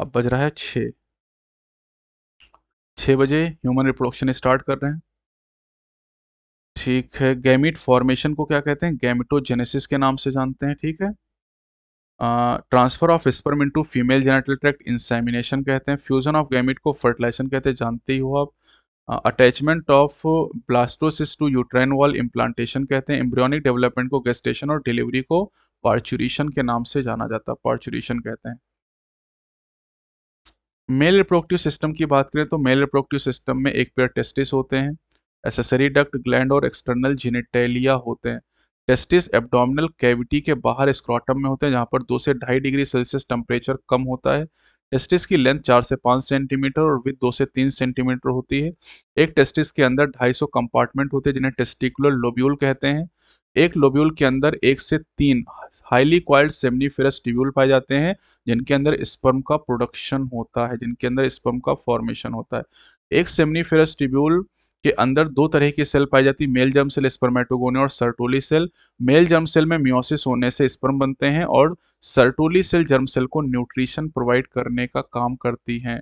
अब बज रहा है छ छ बजे ह्यूमन रिप्रोडक्शन स्टार्ट कर रहे हैं ठीक है गैमिट फॉर्मेशन को क्या कहते हैं गैमिटोजेनेसिस के नाम से जानते हैं ठीक है transfer of sperm into female genital tract insemination कहते हैं फ्यूजन ऑफ गैमिट को फर्टिलाइजेशन कहते हैं जानते ही हो आप attachment of blastocyst to uterine wall implantation कहते हैं एम्ब्रियोनिक डेवलपमेंट को गेस्टेशन और डिलीवरी को पार्चुरेशन के नाम से जाना जाता है पार्चुरेशन कहते हैं मेल रिप्रोडक्टिव सिस्टम की बात करें तो मेल रिप्रोडक्टिव सिस्टम में एक पेयर टेस्टिस होते हैं एसेसरी डक्ट ग्लैंड और एक्सटर्नल जिनेटेलिया होते हैं टेस्टिस एब्डोमिनल कैविटी के बाहर स्क्रॉटम में होते हैं जहाँ पर दो से ढाई डिग्री सेल्सियस टेम्परेचर कम होता है टेस्टिस की लेंथ चार से पाँच सेंटीमीटर और विथ दो से तीन सेंटीमीटर होती है एक टेस्टिस के अंदर ढाई सौ कंपार्टमेंट होते हैं जिन्हें टेस्टिकुलर लोब्यूल कहते हैं एक लोब्यूल के अंदर एक से तीन हाईली क्वाइल्ड सेमनीफेरस ट्यूब्यूल पाए जाते हैं जिनके अंदर स्पर्म का प्रोडक्शन होता है जिनके अंदर स्पर्म का फॉर्मेशन होता है एक सेमनीफेरस ट्यूब्यूल के अंदर दो तरह की सेल पाई जाती है मेल जर्म सेल स्पर्मेटोगोने और Sertoli cell male germ cell में म्योसिस होने से स्पर्म बनते हैं और सर्टोली सेल जर्म सेल को न्यूट्रिशन प्रोवाइड करने का काम करती हैं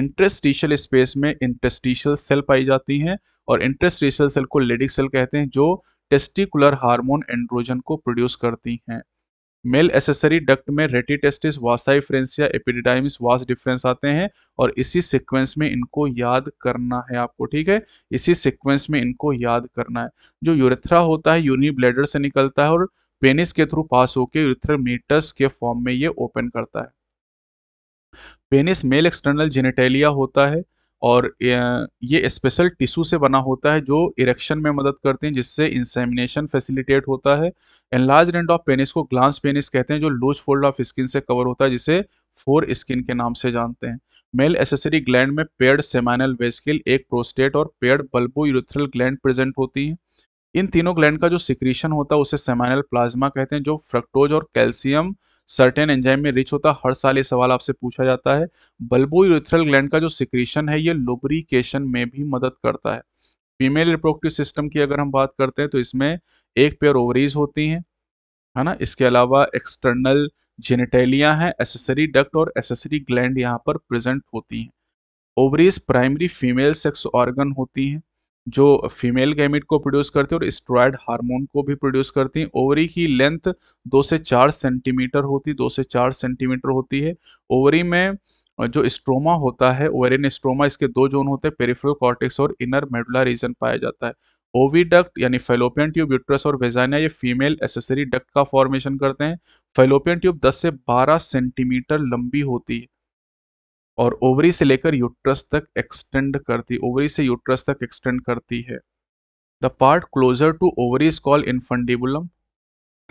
इंटरेस्टिशियल स्पेस में इंटरेस्टिशियल सेल पाई जाती हैं और इंटरेस्टिशियल सेल को लेडिक सेल कहते हैं जो टेस्टिकुलर हार्मोन एंड्रोजन को प्रोड्यूस करती हैं मेल एसेसरी डक्ट में rete testis vasa efferentia epididymis vas deferens आते हैं और इसी सीक्वेंस में इनको याद करना है आपको ठीक है इसी सीक्वेंस में इनको याद करना है जो यूरेथ्रा होता है यूनि ब्लेडर से निकलता है और पेनिस के थ्रू पास होकर यूरेथ्रोमीटस के फॉर्म में ये ओपन करता है पेनिस मेल एक्सटर्नल जेनेटेलिया होता है और ये स्पेशल टिश्यू से बना होता है जो इरेक्शन में मदद करते हैं जिससे इंसेमिनेशन फैसिलिटेट होता है एनलार्ज एंड ऑफ पेनिस को ग्लांस पेनिस कहते हैं जो लूज फोल्ड ऑफ स्किन से कवर होता है जिसे फोर स्किन के नाम से जानते हैं मेल एसेसरी ग्लैंड में पेड सेमाइनल वेस्किल एक प्रोस्टेट और paired bulbourethral gland present होती है इन तीनों ग्लैंड का जो सिक्रीशन होता है उसे सेमाइनल प्लाज्मा कहते हैं जो फ्रक्टोज और कैल्शियम सर्टेन एंजाइम में रिच होता हर साल ये सवाल आपसे पूछा जाता है बल्बो यूरिथ्रल ग्लैंड का जो सिक्रीशन है ये लुब्रिकेशन में भी मदद करता है फीमेल रिप्रोडक्टिव सिस्टम की अगर हम बात करते हैं तो इसमें एक पेयर ओवरीज होती हैं है ना इसके अलावा एक्सटर्नल जेनेटेलिया हैं एसेसरी डक्ट और एसेसरी ग्लैंड यहाँ पर प्रेजेंट होती हैं ovaries primary female sex organ होती हैं जो फीमेल गैमिट को प्रोड्यूस करती है और स्ट्रॉयड हार्मोन को भी प्रोड्यूस करती है ओवरी की लेंथ दो से चार सेंटीमीटर होती दो से चार सेंटीमीटर होती है ओवरी में जो स्ट्रोमा होता है ओवरिन स्ट्रोमा इसके दो जोन होते हैं पेरिफेरल कॉर्टिक्स और इनर मेडुला रीजन पाया जाता है ओवीडक्ट यानी फेलोपियन ट्यूब यूट्रस और वेजाइना ये फीमेल एसेसरी डक्ट का फॉर्मेशन करते हैं फेलोपियन ट्यूब 10 से 12 सेंटीमीटर लंबी होती है और ओवरी से लेकर यूट्रस तक एक्सटेंड करती ओवरी से यूट्रस तक एक्सटेंड करती है the part closer to ovary is called infundibulum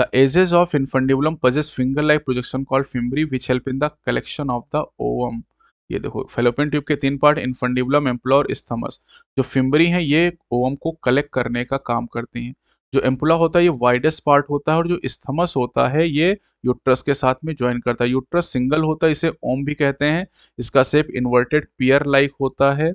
the edges of infundibulum possess finger like projection called fimbri, which help in the collection of the ovum ये देखो fallopian tube के तीन part infundibulum ampulla isthmus जो fimbriae है ये ovum को collect करने का काम करती हैं जो एम्पुला होता है ये वाइडेस्ट पार्ट होता है और जो स्थमस होता है ये यूट्रस के साथ में ज्वाइन करता है यूट्रस सिंगल होता है इसे ओम भी कहते हैं इसका सेप इन्वर्टेड पियर लाइक होता है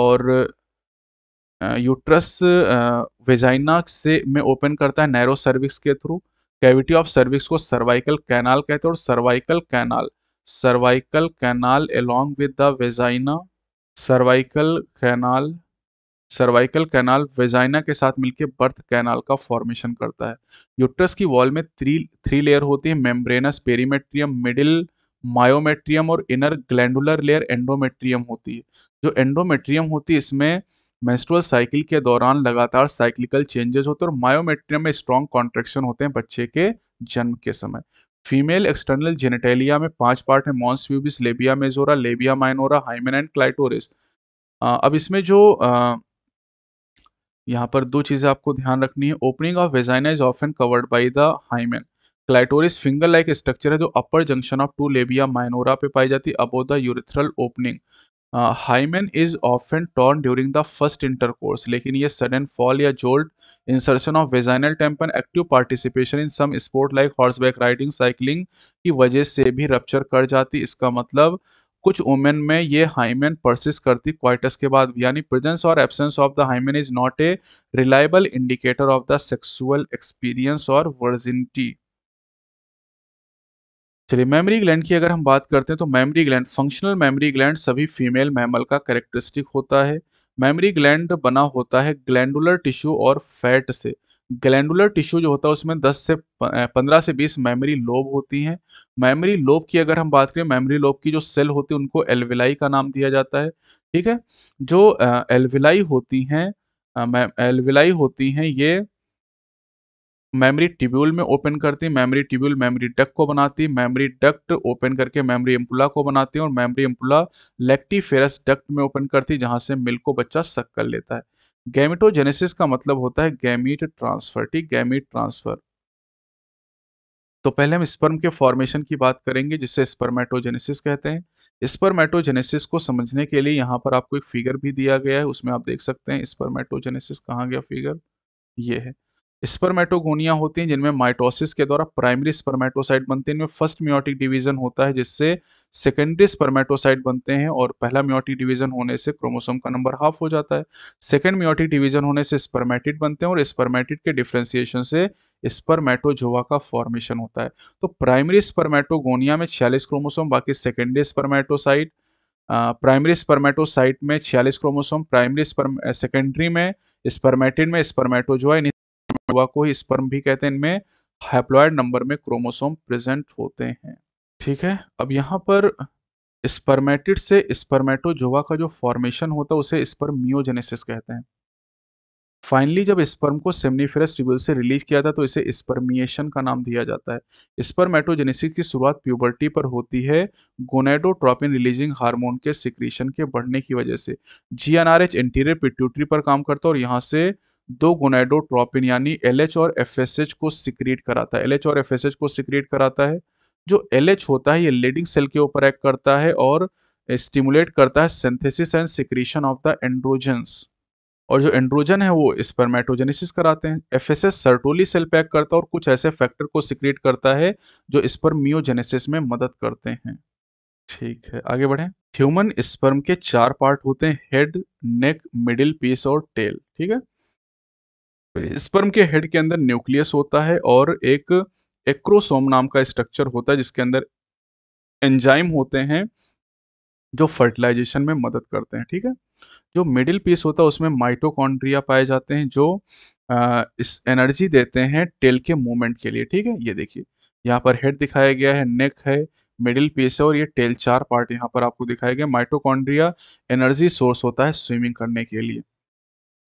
और यूट्रस वेजाइना से में ओपन करता है नैरो सर्विक्स के थ्रू कैविटी ऑफ सर्विक्स को सर्वाइकल कैनाल कहते हैं और cervical canal cervical canal along with the vagina cervical canal cervical canal vagina के साथ मिलकर बर्थ कैनाल का फॉर्मेशन करता है यूट्रस की वॉल में थ्री थ्री लेयर होती है मेम्ब्रेनस पेरीमेट्रियम मिडिल मायोमेट्रियम और इनर ग्लैंडुलर लेयर एंडोमेट्रियम होती है जो एंडोमेट्रियम होती है इसमें मेस्ट्रोल साइकिल के दौरान लगातार साइक्लिकल चेंजेस होते हैं और मायोमेट्रियम में स्ट्रॉन्ग कॉन्ट्रेक्शन होते हैं बच्चे के जन्म के समय फीमेल एक्सटर्नल जेनेटेलिया में पांच पार्ट है mons labia majora labia minora hymen and clitoris अब इसमें जो यहाँ पर दो चीज़ें आपको ध्यान रखनी है opening of vagina is often covered by the hymen clitoris finger like structure है जो upper junction of two labia minora पे पाई जाती है above the urethral opening hymen is often torn during the first intercourse लेकिन ये sudden fall या jolt insertion of vaginal tampon active participation in some sport like horseback riding cycling की वजह से भी रप्चर कर जाती इसका मतलब uh, कुछ वुमेन में ये हाइमेन परसिस करती क्वाइटस के बाद यानी प्रेजेंस और absence of the hymen is not a reliable indicator of the sexual experience और वर्जिनिटी चलिए मेमोरी ग्लैंड की अगर हम बात करते हैं तो mammary gland functional mammary gland सभी फीमेल मैमल का कैरेक्टरिस्टिक होता है मेमोरी ग्लैंड बना होता है ग्लैंडुलर टिश्यू और फैट से ग्लैंडुलर टिश्यू जो होता है उसमें 10 से 15 से 20 मेमोरी लोब होती हैं मेमोरी लोब की अगर हम बात करें मेमोरी लोब की जो सेल होती है उनको एलविलाई का नाम दिया जाता है ठीक है जो एलविलाई होती हैं एलविलाई होती हैं ये मेमोरी ट्यूब्यूल में ओपन करती है मेमोरी ट्यूब्यूल मेमोरी डक्ट को बनाती है मेमोरी डक्ट ओपन करके मेमोरी एम्पुला को बनाती है और मेमोरी एम्पुला लेक्टिफेरस डक्ट में ओपन करती है जहाँ से मिल्क को बच्चा सक कर लेता है गैमिटोजेनेसिस का मतलब होता है गैमिट ट्रांसफर ठीक गैमिट ट्रांसफर तो पहले हम स्पर्म के फॉर्मेशन की बात करेंगे जिसे स्पर्मेटोजेनेसिस कहते हैं स्पर्मेटोजेनेसिस को समझने के लिए यहाँ पर आपको एक फिगर भी दिया गया है उसमें आप देख सकते हैं स्पर्मेटोजेनेसिस कहाँ गया फिगर ये है स्पर्मेटोगोनिया होती हैं जिनमें माइटोसिस के द्वारा प्राइमरी स्पर्मेटोसाइट बनते हैं इनमें फर्स्ट म्योटिक डिवीजन होता है जिससे सेकेंडरी स्पर्मेटोसाइट बनते हैं और पहला म्योटिक डिवीजन होने से क्रोमोसोम का नंबर हाफ हो जाता है सेकेंड म्योटिक डिवीजन होने से स्पर्मेटिड बनते हैं और स्पर्मेटिड के डिफ्रेंसिएशन से स्पर्मेटोजोवा का फॉर्मेशन होता है तो प्राइमरी स्पर्मेटोगोनिया में छियालीस क्रोमोसोम बाकी सेकेंडरी स्पर्मेटोसाइट प्राइमरी स्पर्मेटोसाइट में छियालीस क्रोमोसोम प्राइमरी सेकेंडरी में स्पर्मेटिड में स्पर्मेटोजोआ युवा को ही स्पर्म भी कहते हैं इनमें हैप्लॉयड नंबर में क्रोमोसोम प्रेजेंट होते हैं ठीक है अब यहाँ पर स्पर्मेटिड से स्पर्मेटोजोवा का जो फॉर्मेशन होता है उसे स्पर्मियोजेनेसिस कहते हैं फाइनली जब स्पर्म को सेमनीफेरस ट्यूबल से रिलीज किया था तो इसे स्पर्मिएशन का नाम दिया जाता है स्पर्मेटोजेनेसिस की शुरुआत प्यूबर्टी पर होती है गोनेडोट्रोपिन रिलीजिंग हार्मोन के सिक्रीशन के बढ़ने की वजह से G N R H anterior pituitary पर काम करता है और यहाँ से दो गोनाइडोट्रोपिन यानी एल और एफ को सिक्रिएट कराता है एल और एफ को सिक्रिएट कराता है जो एल होता है ये लीडिंग सेल के ऊपर एक्ट करता है और स्टिमुलेट करता है synthesis and secretion of the androgens और जो एंड्रोजन है वो स्पर्मेटोजेनेसिस कराते हैं F S H Sertoli cell पैक करता है और कुछ ऐसे फैक्टर को सिक्रिएट करता है जो स्पर्मियोजेनेसिस में मदद करते हैं ठीक है आगे बढ़े ह्यूमन स्पर्म के चार पार्ट होते हैं हेड नेक मिडिल पीस और टेल ठीक है स्पर्म के हेड के अंदर न्यूक्लियस होता है और एक एक्रोसोम नाम का स्ट्रक्चर होता है जिसके अंदर एंजाइम होते हैं जो फर्टिलाइजेशन में मदद करते हैं ठीक है जो मिडिल पीस होता है उसमें माइटोकॉन्ड्रिया पाए जाते हैं जो आ, इस एनर्जी देते हैं टेल के मूवमेंट के लिए ठीक है ये देखिए यहाँ पर हेड दिखाया गया है नेक है मिडिल पीस है और ये टेल चार पार्ट यहाँ पर आपको दिखाया गया माइटोकॉन्ड्रिया एनर्जी सोर्स होता है स्विमिंग करने के लिए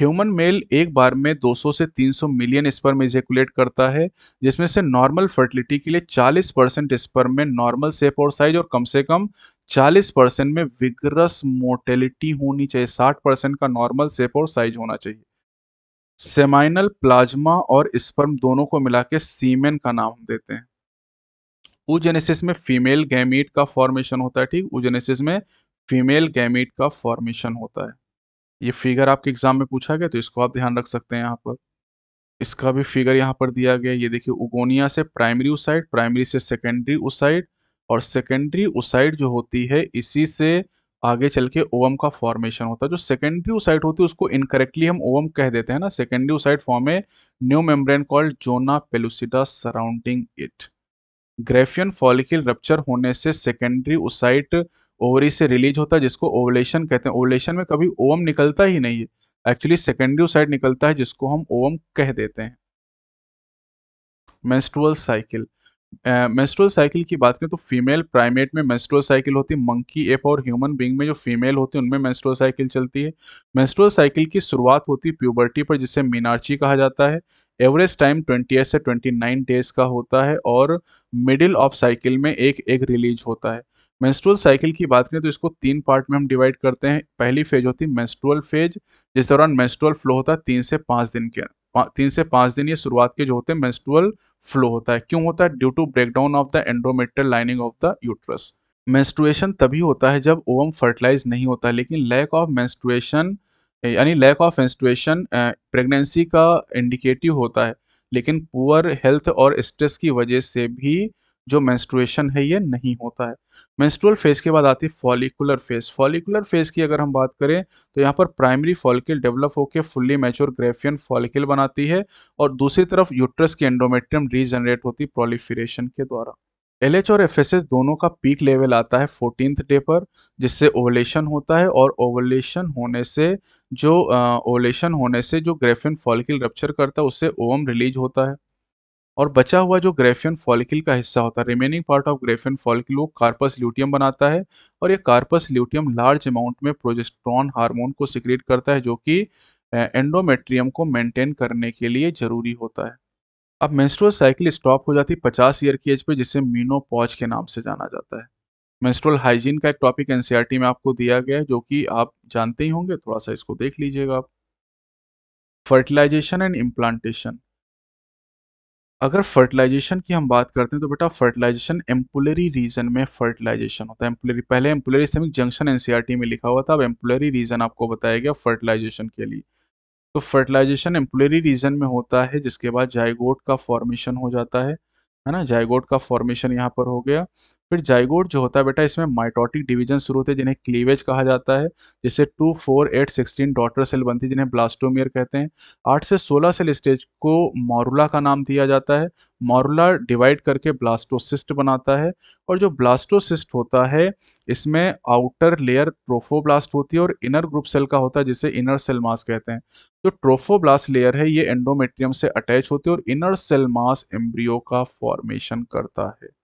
ह्यूमन मेल एक बार में 200 से 300 मिलियन स्पर्म इजेकुलेट करता है जिसमें से नॉर्मल फर्टिलिटी के लिए 40 परसेंट स्पर्म में नॉर्मल सेप और साइज और कम से कम 40 परसेंट में विग्रस मोर्टेलिटी होनी चाहिए 60 परसेंट का नॉर्मल सेप और साइज होना चाहिए सेमाइनल प्लाज्मा और स्पर्म दोनों को मिला के सीमेन का नाम देते हैं उजेनेसिस में फीमेल गैमीट का फॉर्मेशन होता है ठीक उजेनेसिस में फीमेल गैमीट का फॉर्मेशन होता है ये फिगर आपके एग्जाम में पूछा गया तो इसको आप ध्यान रख सकते हैं यहाँ पर इसका भी फिगर यहाँ पर दिया गया ये देखिए उगोनिया से प्राइमरी उसाइड प्राइमरी से सेकेंडरी उसाइड और सेकेंडरी उसाइड जो होती है इसी से आगे चल के ओवम का फॉर्मेशन होता है जो सेकेंडरी उसाइड होती है उसको इनकरेक्टली हम ओवम कह देते हैं ना सेकेंडरी उसाइड फॉर्म है new membrane called zona pellucida surrounding it Graafian follicle rupture होने से सेकेंडरी उसाइट ओवरी से रिलीज होता है जिसको ओवलेशन कहते हैं ओवलेशन में कभी ओवम निकलता ही नहीं है एक्चुअली सेकेंडरी साइड निकलता है जिसको हम ओवम कह देते हैं मेंस्ट्रुअल साइकिल मेंस्ट्रुअल साइकिल की बात करें तो फीमेल प्राइमेट में मेंस्ट्रुअल साइकिल होती है मंकी एप और ह्यूमन बींग में जो फीमेल होती है उनमें मेंस्ट्रुअल साइकिल चलती है मेंस्ट्रुअल साइकिल की शुरुआत होती है प्यूबर्टी पर जिसे मीनार्ची कहा जाता है एवरेज टाइम 28 से 29 डेज का होता है और मिडिल ऑफ साइकिल में एक एग रिलीज होता है मेंस्ट्रुअल साइकिल की बात करें तो इसको तीन पार्ट में हम डिवाइड करते हैं पहली फेज होती है मेंस्ट्रुअल फेज जिस दौरान मेंस्ट्रुअल फ्लो होता है तीन से पाँच दिन के तीन से पाँच दिन ये शुरुआत के जो होते हैं मेंस्ट्रुअल फ्लो होता है क्यों होता है due to breakdown of the endometrial lining of the uterus menstruation तभी होता है जब ओवम फर्टिलाइज नहीं होता लेकिन लैक ऑफ मेंस्ट्रुएशन यानी लैक ऑफ मेंस्ट्रुएशन प्रेगनेंसी का इंडिकेटिव होता है लेकिन पुअर हेल्थ और स्ट्रेस की वजह से भी जो मेंस्ट्रुएशन है ये नहीं होता है मेंस्ट्रुअल फेज के बाद आती है फॉलिकुलर फेज फॉलिकुलर फेज की अगर हम बात करें तो यहाँ पर प्राइमरी फॉलिकल डेवलप होकर फुल्ली मैच्योर ग्रेफियन फॉलिकल बनाती है और दूसरी तरफ यूट्रस की एंडोमेट्रियम रीजनरेट होती है प्रोलिफिरेशन के द्वारा एल और एफ दोनों का पीक लेवल आता है फोर्टीन डे पर जिससे ओवलेशन होता है और ओवलेशन होने से जो ओवलेशन होने से जो ग्रेफिन फॉलिकल रप्चर करता है उससे ओवम रिलीज होता है और बचा हुआ जो ग्रेफियन फॉलिकल का हिस्सा होता है remaining part of Graafian follicle वो कार्पस ल्यूटियम बनाता है और ये कार्पस ल्यूटियम लार्ज अमाउंट में प्रोजेस्ट्रॉन हार्मोन को सिक्रेट करता है जो कि एंडोमेट्रियम को मेंटेन करने के लिए जरूरी होता है अब मेंस्ट्रुअल साइकिल स्टॉप हो जाती है पचास ईयर की एज पे जिसे मीनोपॉज के नाम से जाना जाता है मेंस्ट्रुअल हाइजीन का एक टॉपिक एनसीईआरटी e में आपको दिया गया है जो कि आप जानते ही होंगे थोड़ा सा इसको देख लीजिएगा आप फर्टिलाइजेशन एंड इम्प्लांटेशन अगर फर्टिलाइजेशन की हम बात करते हैं तो बेटा फर्टिलाइजेशन एम्पुलरी रीजन में फर्टिलाइजेशन होता है एम्पुलरी पहले एम्पुलरी जंक्शन एनसीआरटी में लिखा हुआ था अब एम्पुलरी रीजन आपको बताया गया फर्टिलाइजेशन के लिए तो फर्टिलाइजेशन एम्पुलरी रीजन में होता है जिसके बाद जायगोट का फॉर्मेशन हो जाता है है ना जायगोट का फॉर्मेशन यहाँ पर हो गया फिर जाइगोड जो होता है बेटा इसमें माइटोटिक डिवीजन शुरू होते हैं जिन्हें क्लीवेज कहा जाता है जिससे two four eight sixteen daughter cell बनती है जिन्हें ब्लास्टोमियर कहते हैं आठ से सोलह सेल स्टेज को मॉरुला का नाम दिया जाता है मॉरुला डिवाइड करके ब्लास्टोसिस्ट बनाता है और जो ब्लास्टोसिस्ट होता है इसमें आउटर लेयर ट्रोफोब्लास्ट होती है और इनर ग्रुप सेल का होता है जिसे इनर सेल मास कहते हैं जो ट्रोफोब्लास्ट लेयर है ये एंडोमेट्रियम से अटैच होती है और इनर सेल मास एम्ब्रियो का फॉर्मेशन करता है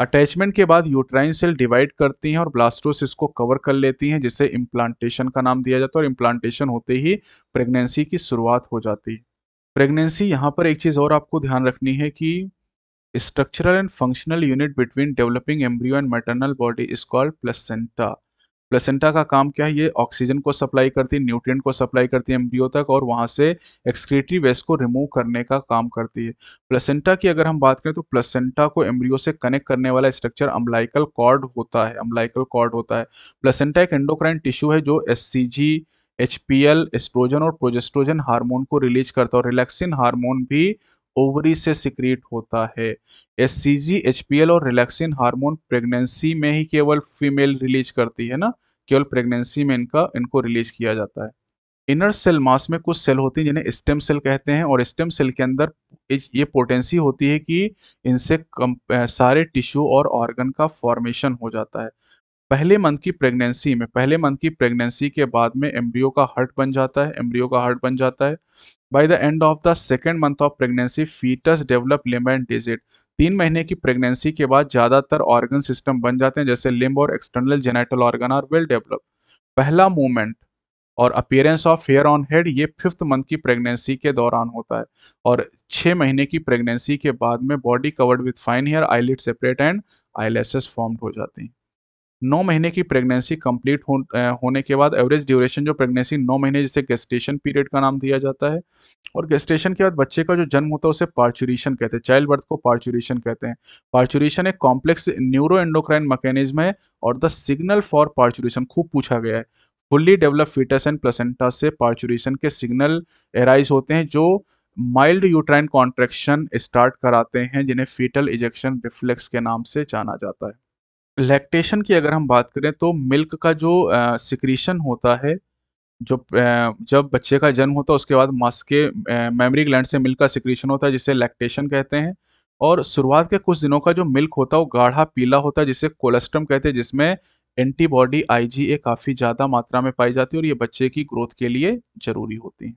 अटैचमेंट के बाद यूट्राइन सेल डिवाइड करती हैं और ब्लास्टोसिस को कवर कर लेती हैं जिसे इम्प्लांटेशन का नाम दिया जाता है और इम्प्लांटेशन होते ही प्रेगनेंसी की शुरुआत हो जाती है प्रेगनेंसी यहाँ पर एक चीज़ और आपको ध्यान रखनी है कि structural and functional unit between developing embryo and maternal body is called placenta placenta का काम क्या है ये ऑक्सीजन को सप्लाई करती है न्यूट्रिएंट को सप्लाई करती है एम्ब्रियो तक और वहाँ से एक्सक्रीटरी वेस्ट को रिमूव करने का काम करती है प्लेसेंटा की अगर हम बात करें तो प्लेसेंटा को एम्ब्रियो से कनेक्ट करने वाला स्ट्रक्चर अम्बलाइकल कॉर्ड होता है अम्बलाइकल कॉर्ड होता है प्लेसेंटा एक एंडोक्राइन टिश्यू है जो S H P L oestrogen और प्रोजेस्ट्रोजन हार्मोन को रिलीज करता है और रिलैक्सिन हार्मोन भी ओवरी से सिक्रीट होता है S C G H P L और रिलैक्सिन हार्मोन प्रेगनेंसी में ही केवल फीमेल रिलीज करती है ना केवल प्रेगनेंसी में इनका इनको रिलीज किया जाता है इनर सेल मास में कुछ सेल होती हैं जिन्हें स्टेम सेल कहते हैं और स्टेम सेल के अंदर ये पोटेंसी होती है कि इनसे सारे टिश्यू और ऑर्गन का फॉर्मेशन हो जाता है पहले मंथ की प्रेगनेंसी में पहले मंथ की प्रेगनेंसी के बाद में एम्ब्रियो का हार्ट बन जाता है एम्ब्रियो का हार्ट बन जाता है by the end of the second month of pregnancy foetus develop limb and digit तीन महीने की प्रेगनेंसी के बाद ज़्यादातर ऑर्गन सिस्टम बन जाते हैं जैसे लिम्ब और external genital organ are well develop पहला मूवमेंट और appearance of hair on head ये फिफ्थ मंथ की प्रेगनेंसी के दौरान होता है और छः महीने की प्रेगनेंसी के बाद में body covered with fine hair eyelid separate and eyelashes form हो जाती हैं नौ महीने की प्रेगनेंसी कंप्लीट हो, होने के बाद एवरेज ड्यूरेशन जो प्रेगनेंसी नौ महीने जिसे गेस्टेशन पीरियड का नाम दिया जाता है और गेस्टेशन के बाद बच्चे का जो जन्म होता है उसे पार्चुरेशन कहते हैं चाइल्ड बर्थ को पार्चुरेशन कहते हैं पार्चुरेशन एक कॉम्प्लेक्स न्यूरो एंडोक्राइन मैकेनिज्म है और द सिग्नल फॉर पार्चुरेशन खूब पूछा गया है fully develop foetus and placenta से पार्चुरेशन के सिग्नल एराइज होते हैं जो माइल्ड यूट्राइन कॉन्ट्रेक्शन स्टार्ट कराते हैं जिन्हें फीटल इजेक्शन रिफ्लेक्स के नाम से जाना जाता है लैक्टेशन की अगर हम बात करें तो मिल्क का जो सिक्रीशन होता है जो जब बच्चे का जन्म होता है उसके बाद मास के मेमरी ग्लैंड से मिल्क का सिक्रीशन होता है जिसे लैक्टेशन कहते हैं और शुरुआत के कुछ दिनों का जो मिल्क होता है वो गाढ़ा पीला होता है जिसे कोलेस्ट्रम कहते हैं जिसमें एंटीबॉडी आईजीए काफ़ी ज़्यादा मात्रा में पाई जाती है और ये बच्चे की ग्रोथ के लिए ज़रूरी होती है